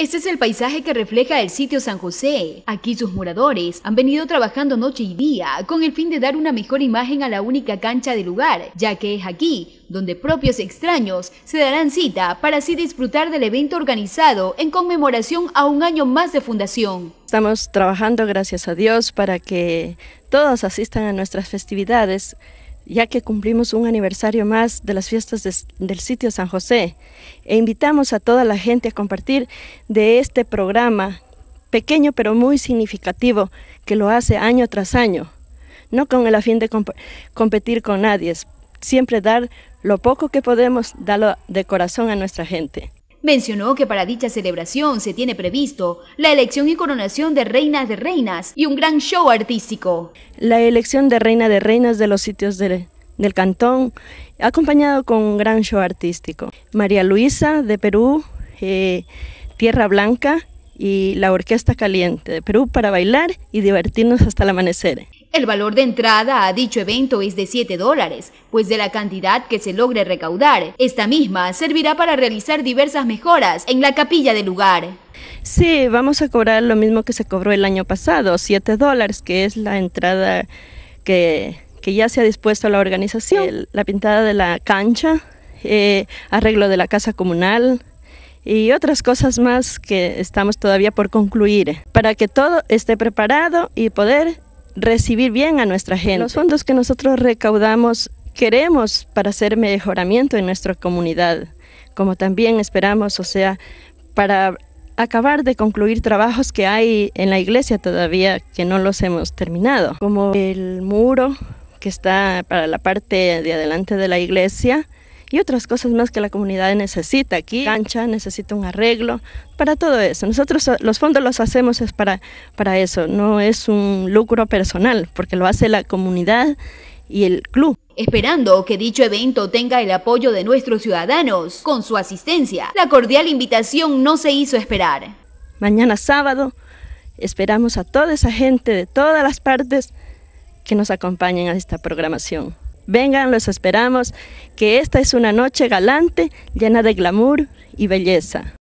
Este es el paisaje que refleja el sitio San José. Aquí sus moradores han venido trabajando noche y día con el fin de dar una mejor imagen a la única cancha del lugar, ya que es aquí donde propios extraños se darán cita para así disfrutar del evento organizado en conmemoración a un año más de fundación. Estamos trabajando, gracias a Dios, para que todos asistan a nuestras festividades ya que cumplimos un aniversario más de las fiestas del sitio San José e invitamos a toda la gente a compartir de este programa pequeño pero muy significativo que lo hace año tras año, no con el afín de competir con nadie, siempre dar lo poco que podemos, darlo de corazón a nuestra gente. Mencionó que para dicha celebración se tiene previsto la elección y coronación de reinas de reinas y un gran show artístico. La elección de reina de reinas de los sitios del cantón, acompañado con un gran show artístico. María Luisa de Perú, eh, Tierra Blanca y la Orquesta Caliente de Perú para bailar y divertirnos hasta el amanecer. El valor de entrada a dicho evento es de 7 dólares, pues de la cantidad que se logre recaudar, esta misma servirá para realizar diversas mejoras en la capilla del lugar. Sí, vamos a cobrar lo mismo que se cobró el año pasado, 7 dólares, que es la entrada que, ya se ha dispuesto la organización. la pintada de la cancha, eh, arreglo de la casa comunal, y otras cosas más que estamos todavía por concluir, para que todo esté preparado y poder recibir bien a nuestra gente. Los fondos que nosotros recaudamos queremos para hacer mejoramiento en nuestra comunidad, como también esperamos, o sea, para acabar de concluir trabajos que hay en la iglesia todavía que no los hemos terminado, como el muro que está para la parte de adelante de la iglesia, y otras cosas más que la comunidad necesita aquí, cancha, necesita un arreglo, para todo eso. Nosotros eh, los fondos los hacemos es para, para eso, no es un lucro personal, porque lo hace la comunidad y el club. Esperando que dicho evento tenga el apoyo de nuestros ciudadanos con su asistencia, la cordial invitación no se hizo esperar. Mañana sábado esperamos a toda esa gente de todas las partes que nos acompañen a esta programación. Vengan, los esperamos, que esta es una noche galante, llena de glamour y belleza.